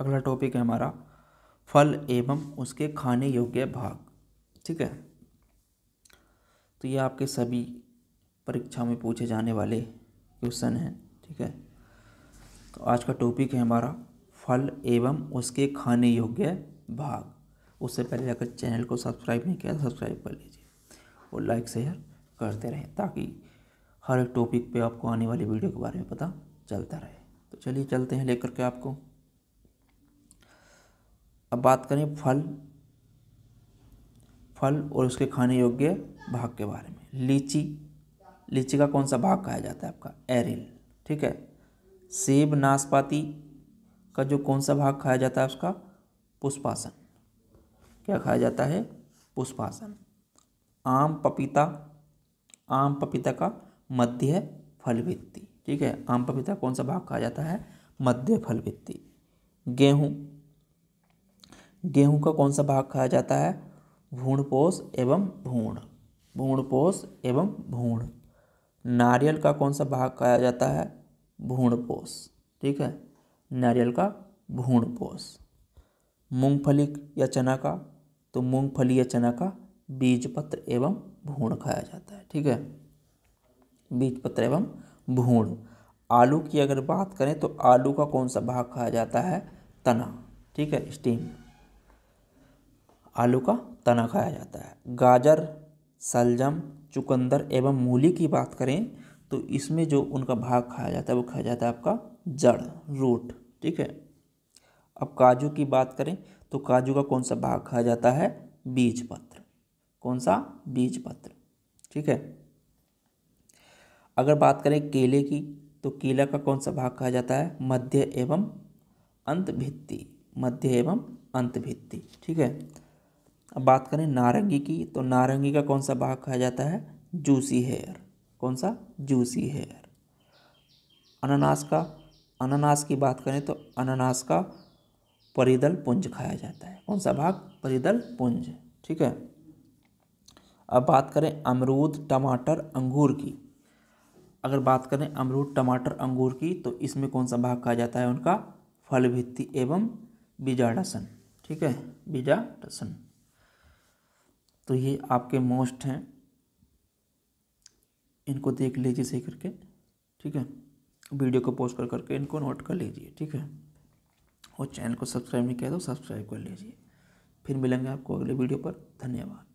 अगला टॉपिक है हमारा फल एवं उसके खाने योग्य भाग ठीक है तो ये आपके सभी परीक्षा में पूछे जाने वाले क्वेश्चन हैं ठीक है तो आज का टॉपिक है हमारा फल एवं उसके खाने योग्य भाग उससे पहले अगर चैनल को सब्सक्राइब नहीं किया सब्सक्राइब कर लीजिए और लाइक शेयर करते रहें ताकि हर एक टॉपिक पे आपको आने वाली वीडियो के बारे में पता चलता रहे तो चलिए चलते हैं लेकर के आपको अब बात करें फल फल और उसके खाने योग्य भाग के बारे में लीची लीची का कौन सा भाग कहा जाता है आपका एरिल ठीक है सेब नाशपाती का जो कौन सा भाग खाया जाता है उसका पुष्पासन क्या खाया जाता है पुष्पासन आम पपीता आम पपीता का मध्य फल ठीक है आम पपीता कौन सा भाग खाया जाता है मध्य फल भित्ति गेहूँ गेहूं का कौन सा भाग खाया जाता है भूणपोष एवं भूण भूणपोष एवं भूण नारियल का कौन सा भाग खाया जाता है भूणपोष ठीक है नारियल का भूणपोष मूंगफली या चना का तो मूंगफली या चना का बीज पत्र एवं भूण खाया जाता है ठीक है बीज पत्र एवं भूण आलू की अगर बात करें तो आलू का कौन सा भाग खाया जाता है तना ठीक है स्टीम आलू का तना खाया जाता है गाजर सलजम चुकंदर एवं मूली की बात करें तो इसमें जो उनका भाग खाया जाता है वो खाया जाता है आपका जड़ रूट ठीक है अब काजू की बात करें तो काजू का कौन सा भाग खाया जाता है बीज पत्र कौन सा बीज पत्र ठीक है अगर बात करें केले की तो केला का कौन सा भाग खाया जाता है मध्य एवं अंत भित्ति मध्य एवं अंत भित्ति ठीक है अब बात करें नारंगी की तो नारंगी का कौन सा भाग कहा जाता है जूसी हेयर कौन सा जूसी हेयर अनानास का अनानास की बात करें तो अनानास का परिदल पुंज खाया जाता है कौन सा भाग परिदल पुंज ठीक है अब बात करें अमरूद टमाटर अंगूर की अगर बात करें अमरूद टमाटर अंगूर की तो इसमें कौन सा भाग कहा जाता है उनका फल भित्ति एवं बीजाडसन ठीक है बीजाडसन तो ये आपके मोस्ट हैं इनको देख लीजिए सही करके ठीक है वीडियो को पोस्ट कर करके इनको नोट कर लीजिए ठीक है और चैनल को सब्सक्राइब नहीं किया तो सब्सक्राइब कर लीजिए फिर मिलेंगे आपको अगले वीडियो पर धन्यवाद